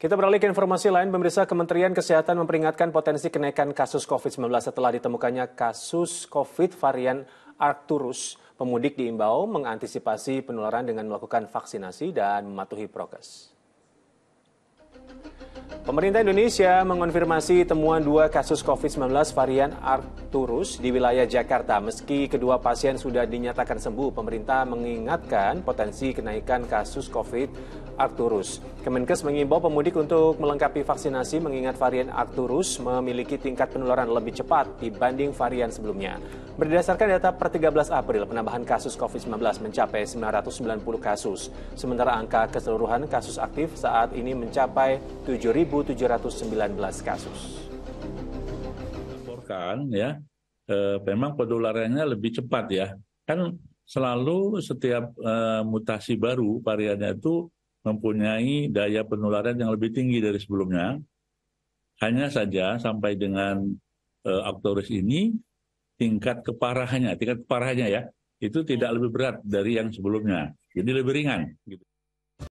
Kita beralih ke informasi lain, pemirsa Kementerian Kesehatan memperingatkan potensi kenaikan kasus COVID-19 setelah ditemukannya kasus COVID varian Arcturus. Pemudik diimbau mengantisipasi penularan dengan melakukan vaksinasi dan mematuhi prokes. Pemerintah Indonesia mengonfirmasi temuan dua kasus COVID-19 varian Arcturus di wilayah Jakarta. Meski kedua pasien sudah dinyatakan sembuh, pemerintah mengingatkan potensi kenaikan kasus COVID Arcturus. Kemenkes mengimbau pemudik untuk melengkapi vaksinasi mengingat varian Arcturus memiliki tingkat penularan lebih cepat dibanding varian sebelumnya. Berdasarkan data per 13 April, penambahan kasus COVID-19 mencapai 990 kasus. Sementara angka keseluruhan kasus aktif saat ini mencapai 7.000 1.719 kasus. Laporkan ya, e, memang penularannya lebih cepat ya. Kan selalu setiap e, mutasi baru variannya itu mempunyai daya penularan yang lebih tinggi dari sebelumnya. Hanya saja sampai dengan e, aktoris ini tingkat keparahannya, tingkat keparahannya ya, itu tidak lebih berat dari yang sebelumnya. Jadi lebih ringan gitu.